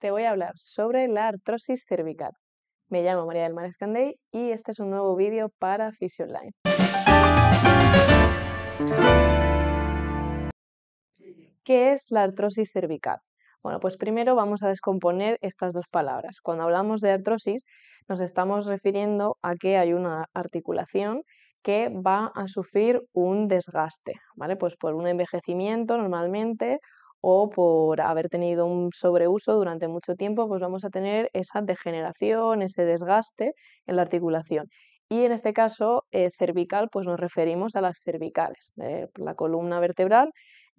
te voy a hablar sobre la artrosis cervical. Me llamo María del Mar Escandey y este es un nuevo vídeo para Online. ¿Qué es la artrosis cervical? Bueno, pues primero vamos a descomponer estas dos palabras. Cuando hablamos de artrosis nos estamos refiriendo a que hay una articulación que va a sufrir un desgaste, ¿vale? Pues por un envejecimiento normalmente o por haber tenido un sobreuso durante mucho tiempo, pues vamos a tener esa degeneración, ese desgaste en la articulación. Y en este caso, eh, cervical, pues nos referimos a las cervicales, eh, la columna vertebral,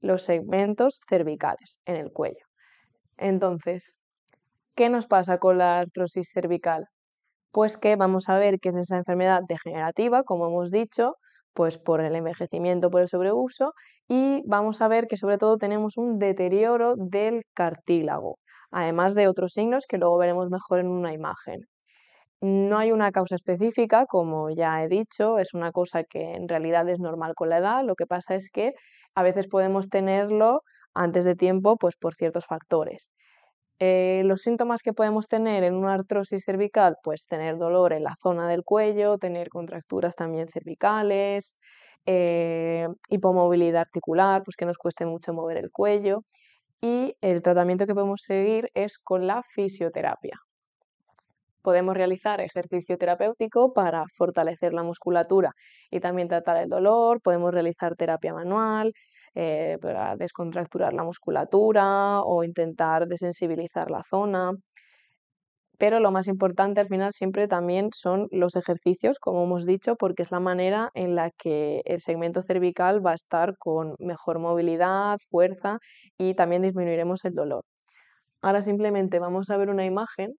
los segmentos cervicales en el cuello. Entonces, ¿qué nos pasa con la artrosis cervical? Pues que vamos a ver que es esa enfermedad degenerativa, como hemos dicho, pues por el envejecimiento, por el sobreuso, y vamos a ver que sobre todo tenemos un deterioro del cartílago, además de otros signos que luego veremos mejor en una imagen. No hay una causa específica, como ya he dicho, es una cosa que en realidad es normal con la edad, lo que pasa es que a veces podemos tenerlo antes de tiempo pues por ciertos factores. Eh, los síntomas que podemos tener en una artrosis cervical, pues tener dolor en la zona del cuello, tener contracturas también cervicales, eh, hipomovilidad articular, pues que nos cueste mucho mover el cuello. Y el tratamiento que podemos seguir es con la fisioterapia. Podemos realizar ejercicio terapéutico para fortalecer la musculatura y también tratar el dolor. Podemos realizar terapia manual eh, para descontracturar la musculatura o intentar desensibilizar la zona. Pero lo más importante al final siempre también son los ejercicios, como hemos dicho, porque es la manera en la que el segmento cervical va a estar con mejor movilidad, fuerza y también disminuiremos el dolor. Ahora simplemente vamos a ver una imagen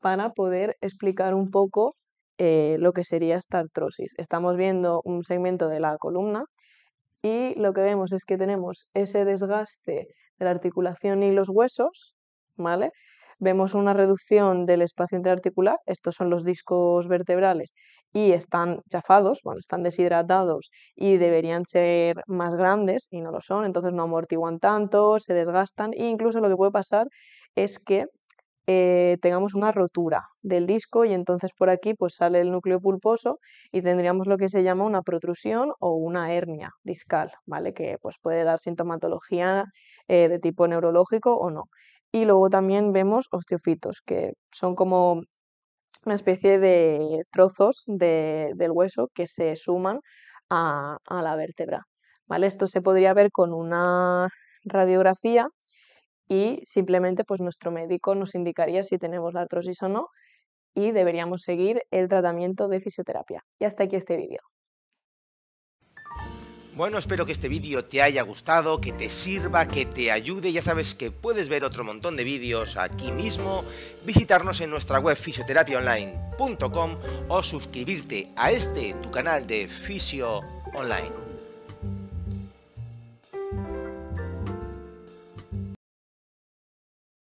para poder explicar un poco eh, lo que sería esta artrosis. Estamos viendo un segmento de la columna y lo que vemos es que tenemos ese desgaste de la articulación y los huesos, ¿vale? Vemos una reducción del espacio interarticular, estos son los discos vertebrales y están chafados, bueno, están deshidratados y deberían ser más grandes y no lo son, entonces no amortiguan tanto, se desgastan e incluso lo que puede pasar es que eh, tengamos una rotura del disco y entonces por aquí pues sale el núcleo pulposo y tendríamos lo que se llama una protrusión o una hernia discal, ¿vale? Que pues puede dar sintomatología eh, de tipo neurológico o no. Y luego también vemos osteofitos, que son como una especie de trozos del hueso que se suman a, la vértebra, Esto se podría ver con una radiografía y simplemente pues nuestro médico nos indicaría si tenemos la artrosis o no y deberíamos seguir el tratamiento de fisioterapia. Y hasta aquí este vídeo. Bueno, espero que este vídeo te haya gustado, que te sirva, que te ayude. Ya sabes que puedes ver otro montón de vídeos aquí mismo, visitarnos en nuestra web fisioterapiaonline.com o suscribirte a este, tu canal de Fisio Online.